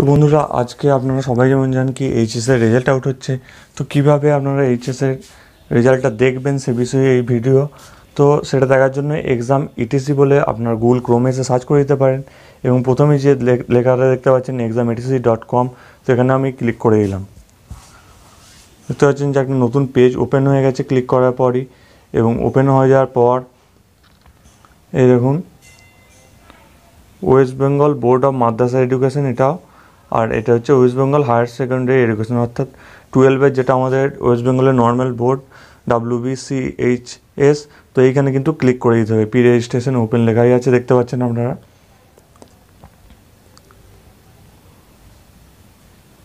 তো বন্ধুরা আজকে আপনারা সবাই যেমন জান কি এইচএসের রেজাল্ট আউট হচ্ছে তো কিভাবে আপনারা এইচএসের রেজাল্টটা দেখবেন সে বিষয়ে এই ভিডিও তো সেটা দেখার জন্য এক্সাম ইটিসি বলে আপনার গুগল ক্রোমে এসে সার্চ করে দিতে পারেন এবং প্রথমে যে লেখাটা দেখতে পাচ্ছেন এক্সাম ইটিসি ডট কম তো এখানে আমি ক্লিক করে দিলাম দেখতে পাচ্ছেন যে একটা নতুন পেজ ওপেন হয়ে গেছে ক্লিক করার পরই এবং ওপেন হয়ে যাওয়ার পর এই দেখুন West Bengal board of Madrasah education এটাও আর এটা হচ্ছে West Bengal higher secondary education অর্থাৎ টুয়েলভের যেটা আমাদের ওয়েস্ট বেঙ্গলের নর্মাল বোর্ড ডাব্লিউবিসিএইচ এস তো এইখানে কিন্তু ক্লিক করে দিতে হবে পি রেজিস্ট্রেশন ওপেন লেখাই আছে দেখতে পাচ্ছেন আপনারা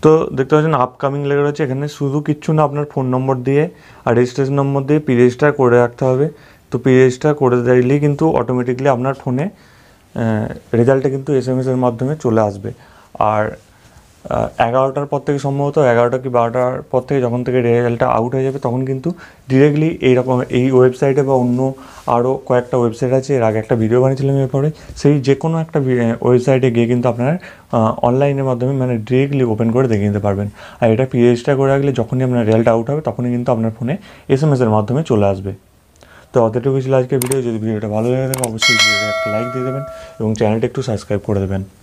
তো দেখতে পাচ্ছেন আপকামিং লেখা রয়েছে এখানে শুধু কিচ্ছু না আপনার ফোন নম্বর দিয়ে আর রেজিস্ট্রেশন নম্বর দিয়ে পি রেজিস্টার করে রাখতে হবে তো পি রেজিস্টার করে দিলেই কিন্তু অটোমেটিকলি আপনার ফোনে রেজাল্টটা কিন্তু এস এম এসের মাধ্যমে চলে আসবে আর এগারোটার পর থেকে সম্ভবত এগারোটা কি বারোটার পর থেকে যখন থেকে রেজাল্টটা আউট হয়ে যাবে তখন কিন্তু ডিরেক্টলি এইরকম এই ওয়েবসাইটে বা অন্য আরও কয়েকটা ওয়েবসাইট আছে এর আগে একটা ভিডিও বানিয়েছিলাম এরপরে সেই যে কোনো একটা ওয়েবসাইটে গিয়ে কিন্তু আপনার অনলাইনের মাধ্যমে মানে ডিরেক্টলি ওপেন করে দেখে নিতে পারবেন আর এটা পিএইচটা করে রাখলে যখনই আপনার রেজাল্ট আউট হবে তখনই কিন্তু আপনার ফোনে এস এম এসের মাধ্যমে চলে আসবে তো অতটুকু ছিল আজকের ভিডিও যদি ভিডিওটা ভালো লেগে থাকে অবশ্যই ভিডিওটা একটা লাইক দিয়ে দেবেন এবং চ্যানেলটা একটু সাবস্ক্রাইব করে দেবেন